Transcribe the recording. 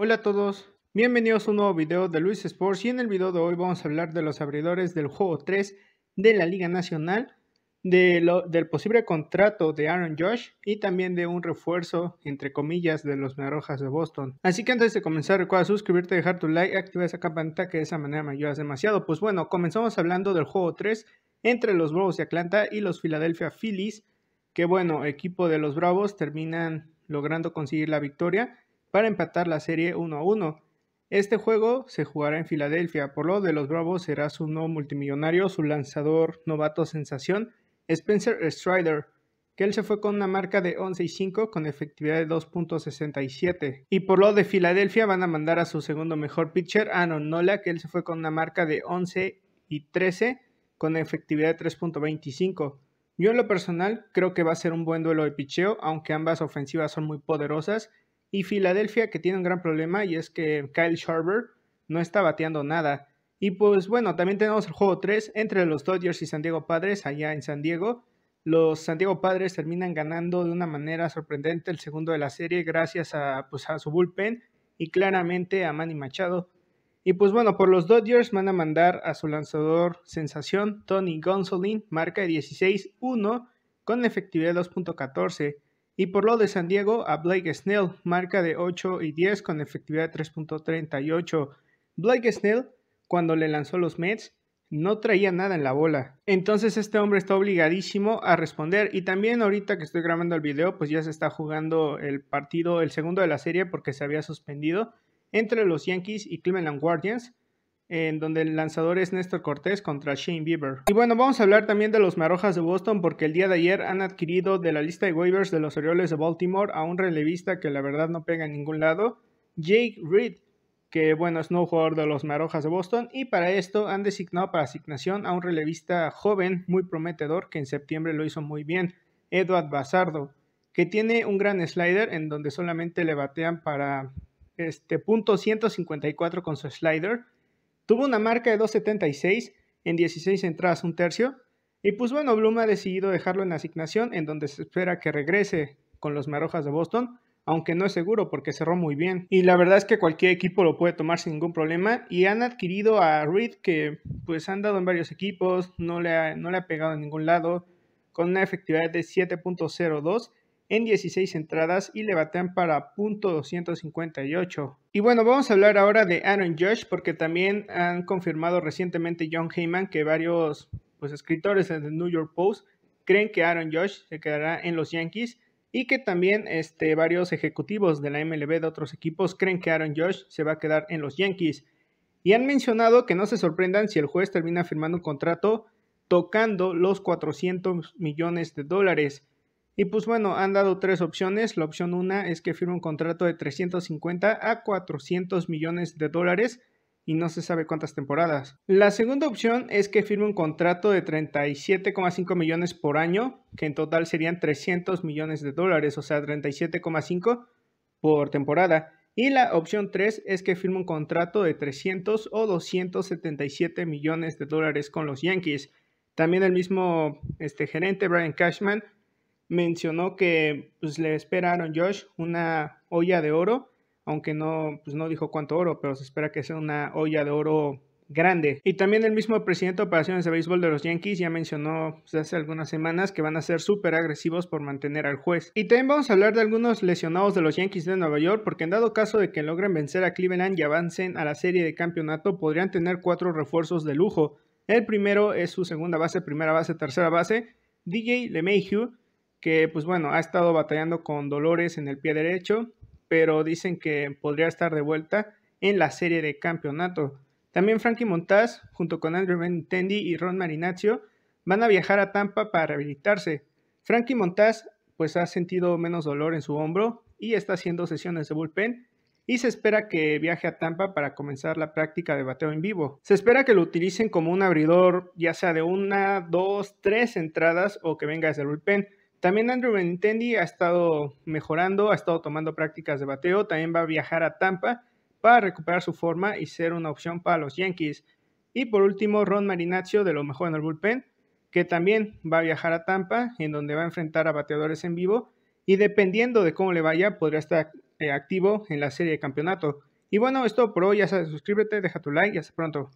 Hola a todos, bienvenidos a un nuevo video de Luis Sports y en el video de hoy vamos a hablar de los abridores del juego 3 de la Liga Nacional, del posible contrato de Aaron Josh y también de un refuerzo, entre comillas, de los Naranjas de Boston. Así que antes de comenzar recuerda suscribirte, dejar tu like, activar esa campanita que de esa manera me ayudas demasiado. Pues bueno, comenzamos hablando del juego 3 entre los Bravos de Atlanta y los Philadelphia Phillies, que bueno, equipo de los Bravos terminan logrando conseguir la victoria para empatar la serie 1 a 1. Este juego se jugará en Filadelfia, por lo de los Bravos será su nuevo multimillonario, su lanzador novato sensación, Spencer Strider, que él se fue con una marca de 11 y 5 con efectividad de 2.67. Y por lo de Filadelfia van a mandar a su segundo mejor pitcher, Anon Nola, que él se fue con una marca de 11 y 13 con efectividad de 3.25. Yo en lo personal creo que va a ser un buen duelo de picheo, aunque ambas ofensivas son muy poderosas y Filadelfia que tiene un gran problema y es que Kyle Sharber no está bateando nada. Y pues bueno, también tenemos el juego 3 entre los Dodgers y San Diego Padres allá en San Diego. Los San Diego Padres terminan ganando de una manera sorprendente el segundo de la serie gracias a, pues, a su bullpen y claramente a Manny Machado. Y pues bueno, por los Dodgers van a mandar a su lanzador sensación, Tony Gonsolin, marca de 16-1 con efectividad 2.14. Y por lo de San Diego, a Blake Snell, marca de 8 y 10 con efectividad de 3.38. Blake Snell, cuando le lanzó los Mets, no traía nada en la bola. Entonces este hombre está obligadísimo a responder. Y también ahorita que estoy grabando el video, pues ya se está jugando el partido, el segundo de la serie, porque se había suspendido entre los Yankees y Cleveland Guardians en donde el lanzador es Néstor Cortés contra Shane Bieber. Y bueno, vamos a hablar también de los Marojas de Boston porque el día de ayer han adquirido de la lista de waivers de los Orioles de Baltimore a un relevista que la verdad no pega en ningún lado, Jake Reed, que bueno, es no jugador de los Marojas de Boston y para esto han designado para asignación a un relevista joven muy prometedor que en septiembre lo hizo muy bien, Edward Bazardo, que tiene un gran slider en donde solamente le batean para este punto 154 con su slider Tuvo una marca de 2.76 en 16 entradas, un tercio. Y pues bueno, Bloom ha decidido dejarlo en asignación, en donde se espera que regrese con los Marojas de Boston, aunque no es seguro porque cerró muy bien. Y la verdad es que cualquier equipo lo puede tomar sin ningún problema. Y han adquirido a Reed, que pues han dado en varios equipos, no le ha, no le ha pegado en ningún lado, con una efectividad de 7.02 en 16 entradas y le batean para .258. Y bueno, vamos a hablar ahora de Aaron Judge porque también han confirmado recientemente John Heyman que varios pues, escritores de The New York Post creen que Aaron Judge se quedará en los Yankees y que también este, varios ejecutivos de la MLB de otros equipos creen que Aaron Judge se va a quedar en los Yankees. Y han mencionado que no se sorprendan si el juez termina firmando un contrato tocando los 400 millones de dólares. Y pues bueno, han dado tres opciones. La opción una es que firme un contrato de 350 a 400 millones de dólares y no se sabe cuántas temporadas. La segunda opción es que firme un contrato de 37,5 millones por año, que en total serían 300 millones de dólares, o sea, 37,5 por temporada. Y la opción 3 es que firme un contrato de 300 o 277 millones de dólares con los Yankees. También el mismo este, gerente, Brian Cashman, mencionó que pues, le esperaron Josh una olla de oro, aunque no, pues, no dijo cuánto oro, pero se espera que sea una olla de oro grande. Y también el mismo presidente de operaciones de béisbol de los Yankees ya mencionó pues, hace algunas semanas que van a ser súper agresivos por mantener al juez. Y también vamos a hablar de algunos lesionados de los Yankees de Nueva York, porque en dado caso de que logren vencer a Cleveland y avancen a la serie de campeonato, podrían tener cuatro refuerzos de lujo. El primero es su segunda base, primera base, tercera base, DJ LeMayhew que pues bueno, ha estado batallando con dolores en el pie derecho, pero dicen que podría estar de vuelta en la serie de campeonato. También Frankie Montaz, junto con Andrew Benintendi y Ron Marinaccio, van a viajar a Tampa para rehabilitarse. Frankie Montaz pues ha sentido menos dolor en su hombro y está haciendo sesiones de bullpen y se espera que viaje a Tampa para comenzar la práctica de bateo en vivo. Se espera que lo utilicen como un abridor ya sea de una, dos, tres entradas o que venga desde el bullpen. También Andrew Benintendi ha estado mejorando, ha estado tomando prácticas de bateo, también va a viajar a Tampa para recuperar su forma y ser una opción para los Yankees. Y por último, Ron Marinaccio, de lo mejor en el bullpen, que también va a viajar a Tampa, en donde va a enfrentar a bateadores en vivo y dependiendo de cómo le vaya, podría estar eh, activo en la serie de campeonato. Y bueno, esto por hoy, ya sabes, suscríbete, deja tu like y hasta pronto.